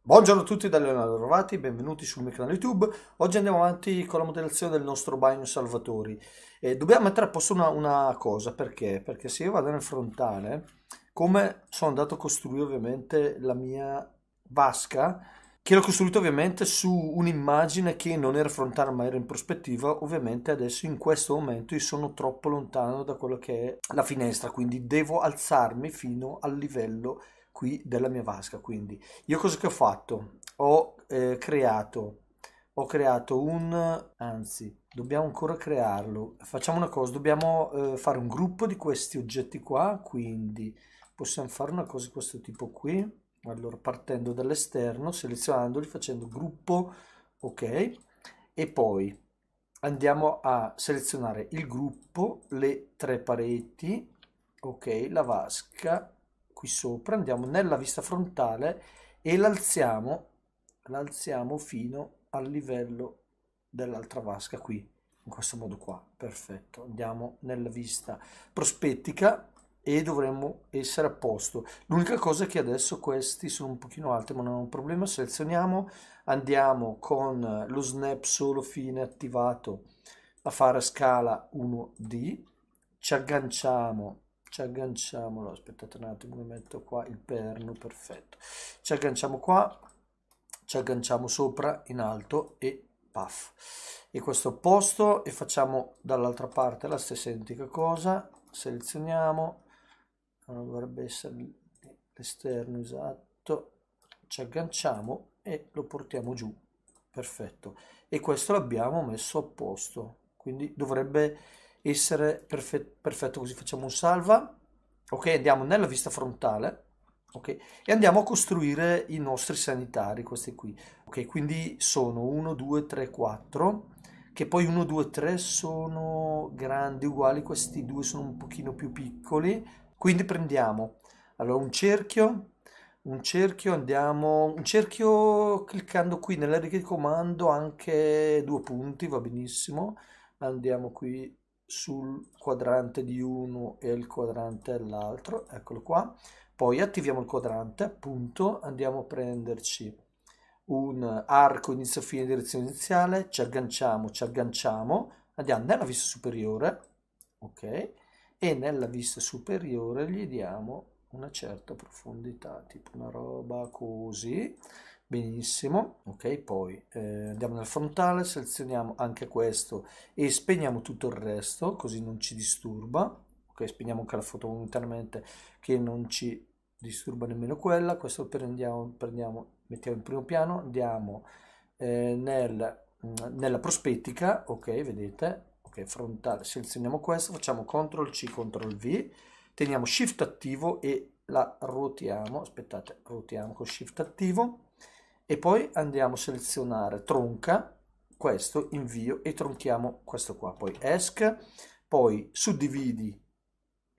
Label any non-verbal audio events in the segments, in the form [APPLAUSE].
Buongiorno a tutti da Leonardo Rovati, benvenuti sul mio canale YouTube. Oggi andiamo avanti con la modellazione del nostro bagno Salvatori. Eh, dobbiamo mettere a posto una, una, cosa, perché? Perché se io vado nel frontale come sono andato a costruire ovviamente la mia vasca, che l'ho costruita ovviamente su un'immagine che non era frontale ma era in prospettiva, ovviamente adesso in questo momento io sono troppo lontano da quello che è la finestra, quindi devo alzarmi fino al livello qui della mia vasca. Quindi io cosa che ho fatto? Ho eh, creato ho creato un anzi dobbiamo ancora crearlo facciamo una cosa dobbiamo eh, fare un gruppo di questi oggetti qua quindi possiamo fare una cosa di questo tipo qui allora partendo dall'esterno selezionandoli facendo gruppo ok e poi andiamo a selezionare il gruppo le tre pareti ok la vasca qui sopra andiamo nella vista frontale e l'alziamo l'alziamo fino al livello dell'altra vasca qui in questo modo qua perfetto andiamo nella vista prospettica e dovremmo essere a posto. L'unica cosa è che adesso questi sono un pochino alti, ma non è un problema. Selezioniamo, andiamo con lo snap solo fine attivato a fare scala 1D, ci agganciamo, ci agganciamo, aspettate un attimo, mi metto qua il perno, perfetto. Ci agganciamo qua, ci agganciamo sopra in alto e puff. E questo a posto e facciamo dall'altra parte la stessa identica cosa, selezioniamo non dovrebbe essere l'esterno esatto ci agganciamo e lo portiamo giù perfetto e questo l'abbiamo messo a posto quindi dovrebbe essere perfetto, perfetto così facciamo un salva ok andiamo nella vista frontale ok e andiamo a costruire i nostri sanitari questi qui ok quindi sono 1 2 3 4 che poi 1 2 3 sono grandi uguali questi due sono un pochino più piccoli quindi prendiamo allora un cerchio, un cerchio, andiamo, un cerchio cliccando qui nella riga di comando anche due punti, va benissimo. Andiamo qui sul quadrante di uno e il quadrante dell'altro, eccolo qua. Poi attiviamo il quadrante, appunto, andiamo a prenderci un arco inizio fine direzione iniziale, ci agganciamo, ci agganciamo, andiamo nella vista superiore, ok? e nella vista superiore gli diamo una certa profondità, tipo una roba così, benissimo, ok, poi eh, andiamo nel frontale, selezioniamo anche questo e spegniamo tutto il resto, così non ci disturba, ok, spegniamo anche la foto momentaneamente che non ci disturba nemmeno quella, questo prendiamo, prendiamo mettiamo in primo piano, andiamo eh, nel, mm, nella prospettica, ok, vedete, ok, frontale, selezioniamo questo, facciamo CTRL C, CTRL V, teniamo SHIFT attivo e la ruotiamo, aspettate, ruotiamo con SHIFT attivo e poi andiamo a selezionare tronca, questo, invio e tronchiamo questo qua, poi ESC, poi suddividi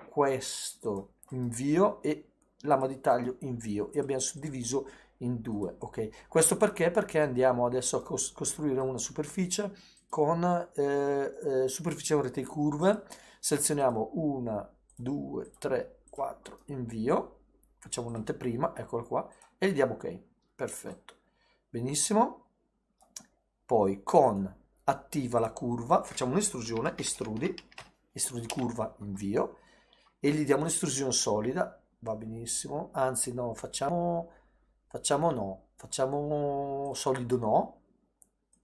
questo invio e lama di taglio invio e abbiamo suddiviso in due, ok? Questo perché? Perché andiamo adesso a costruire una superficie con eh, eh, superficie avrete curve, selezioniamo una, due, tre, quattro, invio, facciamo un'anteprima, eccola qua, e gli diamo ok, perfetto, benissimo, poi con attiva la curva, facciamo un'estrusione, estrudi, estrudi curva, invio, e gli diamo un'estrusione solida, va benissimo, anzi no, facciamo, facciamo no, facciamo solido no,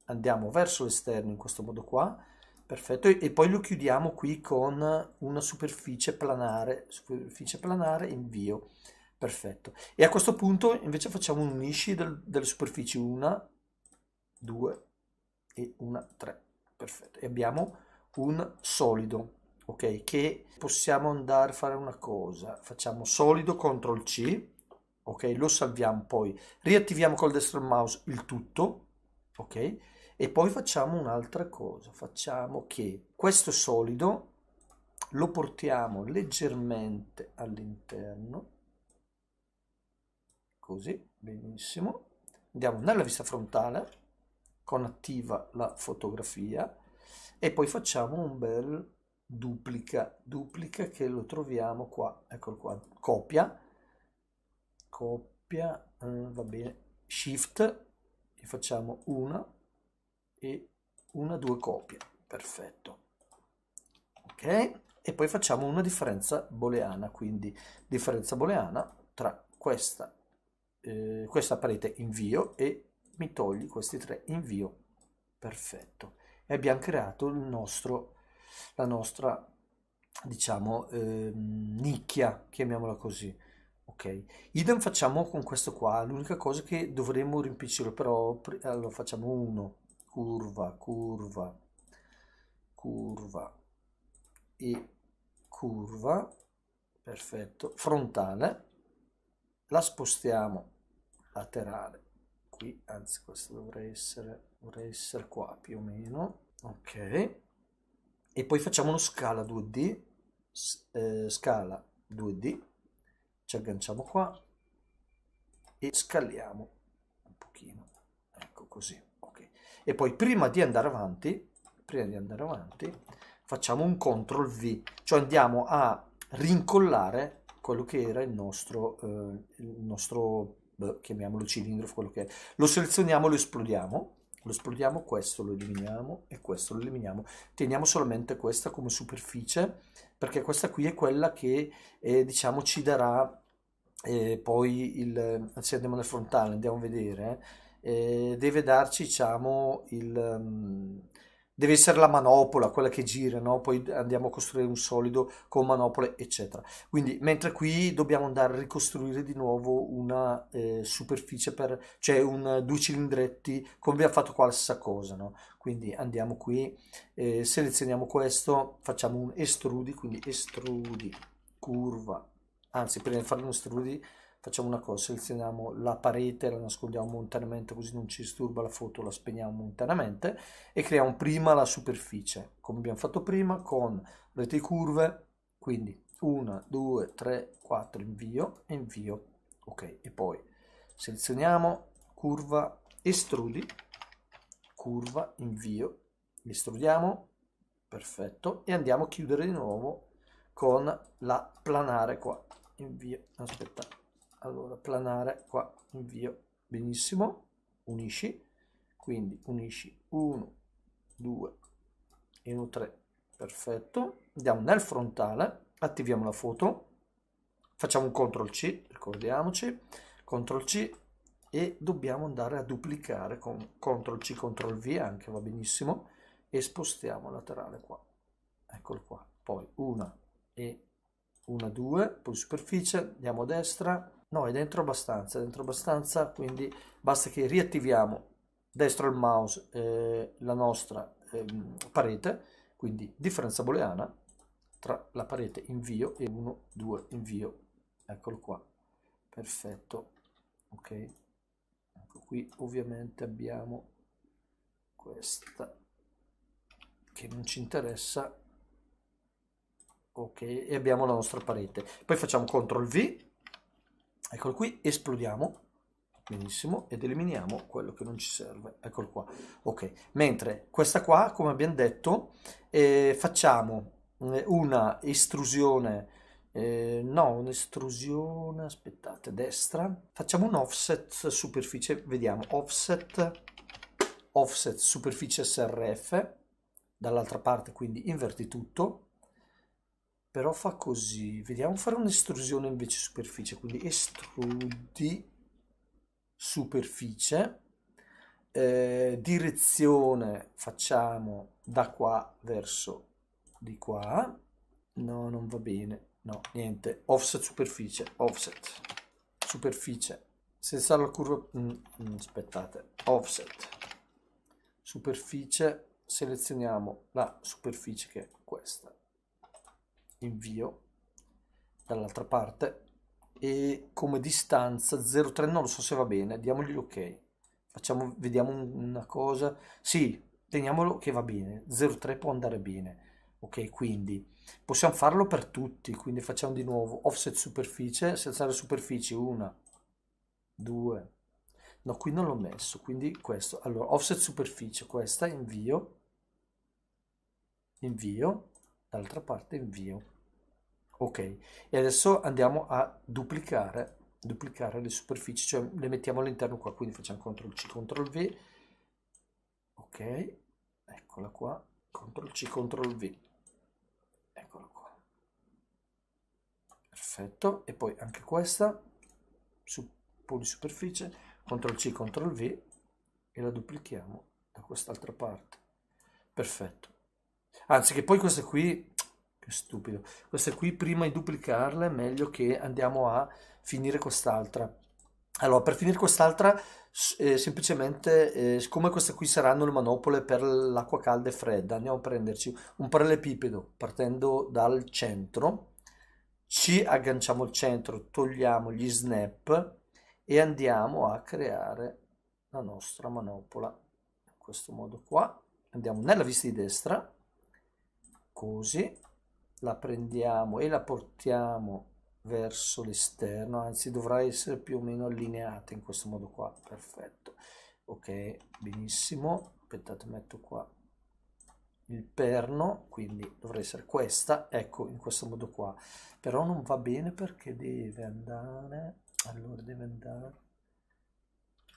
andiamo verso l'esterno in questo modo qua perfetto e poi lo chiudiamo qui con una superficie planare superficie planare invio perfetto e a questo punto invece facciamo un unisci del, delle superfici una due e una tre perfetto e abbiamo un solido ok che possiamo andare a fare una cosa facciamo solido ctrl c ok lo salviamo poi riattiviamo col destro mouse il tutto ok? E poi facciamo un'altra cosa, facciamo che questo solido lo portiamo leggermente all'interno, così, benissimo. Andiamo nella vista frontale, con attiva la fotografia, e poi facciamo un bel duplica, duplica che lo troviamo qua, eccolo qua, copia, copia, eh, va bene, shift, ne facciamo una e una due copie perfetto ok e poi facciamo una differenza booleana quindi differenza booleana tra questa eh, questa parete invio e mi togli questi tre invio perfetto e abbiamo creato il nostro la nostra diciamo eh, nicchia chiamiamola così Ok, idem facciamo con questo qua, l'unica cosa che dovremmo rimpicciolare, però allora facciamo uno, curva, curva, curva e curva, perfetto, frontale, la spostiamo laterale, qui, anzi questo dovrei essere, dovrei essere qua più o meno, ok, e poi facciamo uno scala 2D, eh, scala 2D, ci agganciamo qua e scaliamo un pochino ecco così ok e poi prima di andare avanti prima di andare avanti facciamo un CTRL V cioè andiamo a rincollare quello che era il nostro, eh, il nostro beh, chiamiamolo cilindro, quello che è. Lo selezioniamo, lo esplodiamo, lo esplodiamo, questo lo eliminiamo e questo lo eliminiamo. Teniamo solamente questa come superficie perché questa qui è quella che eh, diciamo ci darà e poi il, anzi andiamo nel frontale, andiamo a vedere, eh, deve darci diciamo il, mm, deve essere la manopola, quella che gira, no? poi andiamo a costruire un solido con manopole eccetera. Quindi mentre qui dobbiamo andare a ricostruire di nuovo una eh, superficie, per, cioè un, due cilindretti come abbiamo fatto qua la stessa cosa, no? quindi andiamo qui, eh, selezioniamo questo, facciamo un estrudi, quindi estrudi curva anzi prima di fare i nostri studi facciamo una cosa selezioniamo la parete la nascondiamo momentaneamente così non ci disturba la foto la spegniamo momentaneamente e creiamo prima la superficie come abbiamo fatto prima con reti curve quindi 1 2 3 4 invio invio ok e poi selezioniamo curva estrudi curva invio estrudiamo perfetto e andiamo a chiudere di nuovo con la planare qua invio, aspetta, allora planare qua, invio, benissimo, unisci, quindi unisci 1, 2 e 1, 3, perfetto, andiamo nel frontale, attiviamo la foto, facciamo un CTRL C, ricordiamoci, CTRL C e dobbiamo andare a duplicare con CTRL C, CTRL V anche va benissimo e spostiamo laterale qua, eccolo qua, poi una e 1, 2, poi superficie, andiamo a destra, no è dentro abbastanza, è dentro abbastanza, quindi basta che riattiviamo destro il mouse eh, la nostra eh, parete, quindi differenza booleana tra la parete invio e 1, 2 invio, eccolo qua, perfetto, ok, ecco qui ovviamente abbiamo questa che non ci interessa ok e abbiamo la nostra parete poi facciamo CTRL V eccolo qui esplodiamo benissimo ed eliminiamo quello che non ci serve eccolo qua ok mentre questa qua come abbiamo detto eh, facciamo eh, una estrusione eh, no, un'estrusione, aspettate, destra. Facciamo un offset superficie, vediamo, offset, offset superficie SRF, dall'altra parte, quindi inverti tutto, però fa così vediamo fare un'estrusione invece superficie quindi estrudi superficie eh, direzione facciamo da qua verso di qua no non va bene no niente offset superficie offset superficie senza la curva mm, mm aspettate offset superficie selezioniamo la superficie che è questa invio dall'altra parte e come distanza 0,3 non lo so se va bene diamogli ok facciamo vediamo una cosa sì teniamolo che va bene 0,3 può andare bene ok quindi possiamo farlo per tutti quindi facciamo di nuovo offset superficie selezionare superfici 1 2 no qui non l'ho messo quindi questo allora offset superficie questa invio invio dall'altra parte invio ok e adesso andiamo a duplicare duplicare le superfici cioè le mettiamo all'interno qua quindi facciamo ctrl c ctrl v ok eccola qua ctrl c ctrl v eccola qua perfetto e poi anche questa su polisuperficie ctrl c ctrl v e la duplichiamo da quest'altra parte perfetto anzi che poi questa qui che stupido. Queste qui prima di duplicarle è meglio che andiamo a finire quest'altra. Allora, per finire quest'altra, eh, semplicemente, eh, siccome queste qui saranno le manopole per l'acqua calda e fredda, andiamo a prenderci un parallelepipedo partendo dal centro, ci agganciamo al centro, togliamo gli snap e andiamo a creare la nostra manopola in questo modo qua. Andiamo nella vista di destra, così, la prendiamo e la portiamo verso l'esterno, anzi dovrà essere più o meno allineata in questo modo qua, perfetto. Ok, benissimo, aspettate metto qua il perno, quindi dovrà essere questa, ecco in questo modo qua, però non va bene perché deve andare, allora deve andare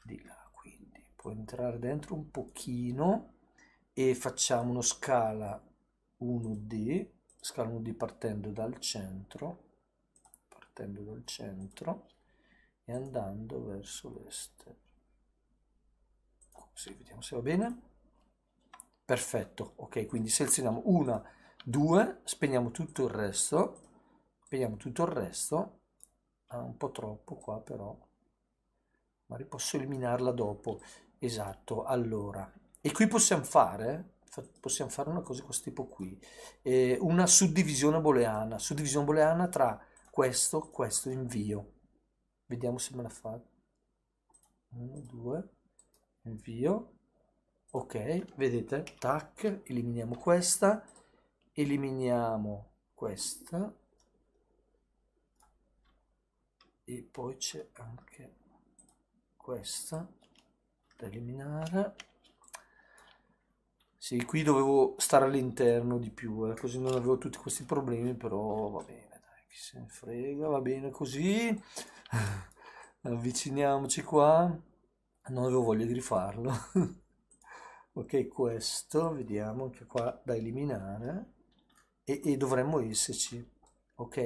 di là, quindi può entrare dentro un pochino e facciamo uno scala 1D scaludi partendo dal centro, partendo dal centro e andando verso l'est. Così, vediamo se va bene. Perfetto, ok, quindi selezioniamo una, due, spegniamo tutto il resto, spegniamo tutto il resto, ah, un po' troppo qua però, ma posso eliminarla dopo, esatto, allora, e qui possiamo fare possiamo fare una cosa di questo tipo qui, eh, una suddivisione booleana, suddivisione booleana tra questo, questo invio. Vediamo se me la fa. 1, 2, invio. Ok, vedete, tac, eliminiamo questa, eliminiamo questa e poi c'è anche questa da eliminare sì, qui dovevo stare all'interno di più, eh, così non avevo tutti questi problemi, però va bene, dai, chi se ne frega, va bene così. [LAUGHS] Avviciniamoci qua. Non avevo voglia di rifarlo. [LAUGHS] ok, questo, vediamo anche qua da eliminare. E, e dovremmo esserci, ok?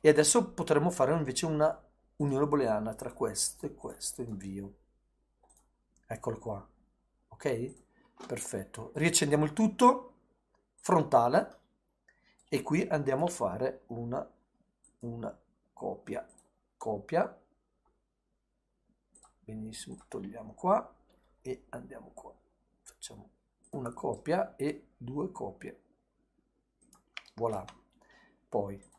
E adesso potremmo fare invece una unione booleana tra questo e questo, invio. Eccolo qua, ok? perfetto riaccendiamo il tutto frontale e qui andiamo a fare una, una copia copia benissimo togliamo qua e andiamo qua facciamo una copia e due copie voilà poi